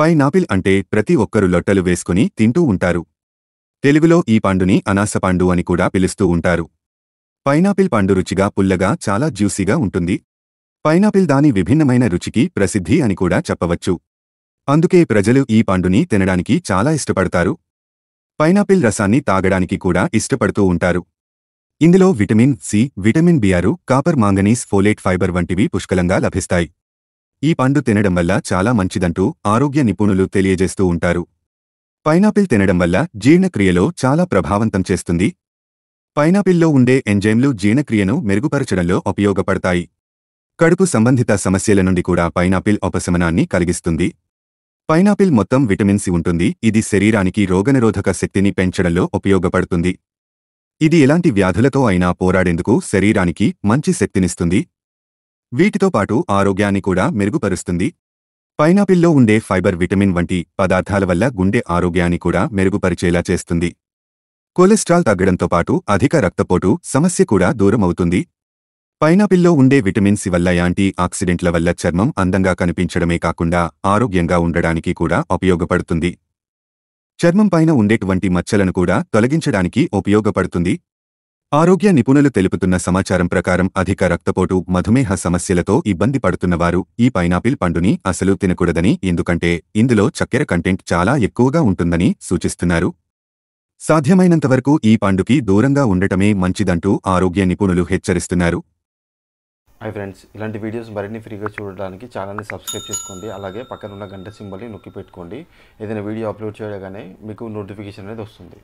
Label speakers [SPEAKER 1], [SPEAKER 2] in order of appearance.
[SPEAKER 1] pineapple అంటే ప్రతి ఒక్కరు లొట్టలు వేసుకుని తింటూ ఉంటారు తెలుగులో ఈ పండుని అనాసపండు అని కూడా పిలుస్తూ ఉంటారు పైనాపిల్ పండు రుచిగా పుల్లగా చాలా జ్యూసీగా ఉంటుంది పైనాపిల్ దాని విభిన్నమైన రుచికి ప్రసిద్ధి అని కూడా చెప్పవచ్చు అందుకే ప్రజలు ఈ పండుని తినడానికి చాలా ఇష్టపడతారు పైనాపిల్ రసాన్ని తాగడానికి కూడా ఇష్టపడుతూ ఉంటారు ఇందులో విటమిన్ సి విటమిన్ బిఆరు కాపర్ మాంగనీస్ ఫోలేట్ ఫైబర్ వంటివి పుష్కలంగా లభిస్తాయి ఈ పండు తినడం వల్ల చాలా మంచిదంటూ ఆరోగ్య నిపుణులు తెలియజేస్తూ ఉంటారు పైనాపిల్ తినడం వల్ల జీర్ణక్రియలో చాలా ప్రభావంతం చేస్తుంది పైనాపిల్లో ఉండే ఎంజైమ్లు జీర్ణక్రియను మెరుగుపరచడంలో ఉపయోగపడతాయి కడుపు సంబంధిత సమస్యల నుండి కూడా పైనాపిల్ ఉపశమనాన్ని కలిగిస్తుంది పైనాపిల్ మొత్తం విటమిన్ సి ఉంటుంది ఇది శరీరానికి రోగనిరోధక శక్తిని పెంచడంలో ఉపయోగపడుతుంది ఇది ఎలాంటి వ్యాధులతో అయినా పోరాడేందుకు శరీరానికి మంచి శక్తినిస్తుంది వీటితో పాటు ఆరోగ్యాన్ని కూడా మెరుగుపరుస్తుంది పైనాపిల్లో ఉండే ఫైబర్ విటమిన్ వంటి పదార్థాల వల్ల గుండె ఆరోగ్యాన్ని కూడా మెరుగుపరిచేలా చేస్తుంది కొలెస్ట్రాల్ తగ్గడంతో పాటు అధిక రక్తపోటు సమస్య కూడా దూరమవుతుంది పైనాపిల్లో ఉండే విటమిన్ సి వల్ల యాంటీ ఆక్సిడెంట్ల వల్ల చర్మం అందంగా కనిపించడమే కాకుండా ఆరోగ్యంగా ఉండడానికి కూడా ఉపయోగపడుతుంది చర్మం పైన ఉండేటువంటి మచ్చలను కూడా తొలగించడానికి ఉపయోగపడుతుంది ఆరోగ్య నిపుణులు తెలుపుతున్న సమాచారం ప్రకారం అధిక రక్తపోటు మధుమేహ సమస్యలతో ఇబ్బంది పడుతున్నవారు ఈ పైనాపిల్ పండుని అసలు తినకూడదని ఎందుకంటే ఇందులో చక్కెర కంటెంట్ చాలా ఎక్కువగా ఉంటుందని సూచిస్తున్నారు సాధ్యమైనంతవరకు ఈ పండుకి దూరంగా ఉండటమే మంచిదంటూ ఆరోగ్య నిపుణులు హెచ్చరిస్తున్నారు
[SPEAKER 2] హై ఫ్రెండ్స్ ఇలాంటి వీడియోస్ మరిన్ని ఫ్రీగా చూడడానికి ఛానల్ని సబ్స్క్రైబ్ చేసుకోండి అలాగే పక్కన ఉన్న గంట సింబల్ని నొక్కి పెట్టుకోండి ఏదైనా వీడియో అప్లోడ్ చేయగానే మీకు నోటిఫికేషన్ అనేది వస్తుంది